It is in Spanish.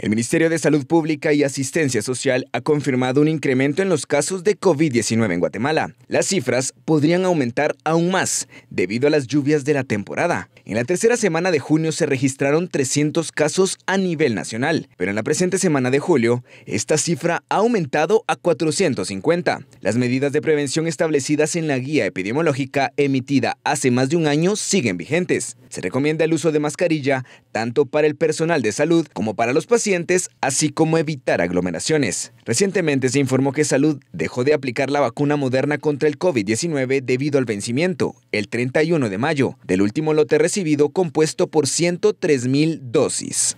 El Ministerio de Salud Pública y Asistencia Social ha confirmado un incremento en los casos de COVID-19 en Guatemala. Las cifras podrían aumentar aún más debido a las lluvias de la temporada. En la tercera semana de junio se registraron 300 casos a nivel nacional, pero en la presente semana de julio esta cifra ha aumentado a 450. Las medidas de prevención establecidas en la guía epidemiológica emitida hace más de un año siguen vigentes. Se recomienda el uso de mascarilla tanto para el personal de salud como para los pacientes así como evitar aglomeraciones. Recientemente se informó que Salud dejó de aplicar la vacuna moderna contra el COVID-19 debido al vencimiento, el 31 de mayo, del último lote recibido compuesto por 103.000 dosis.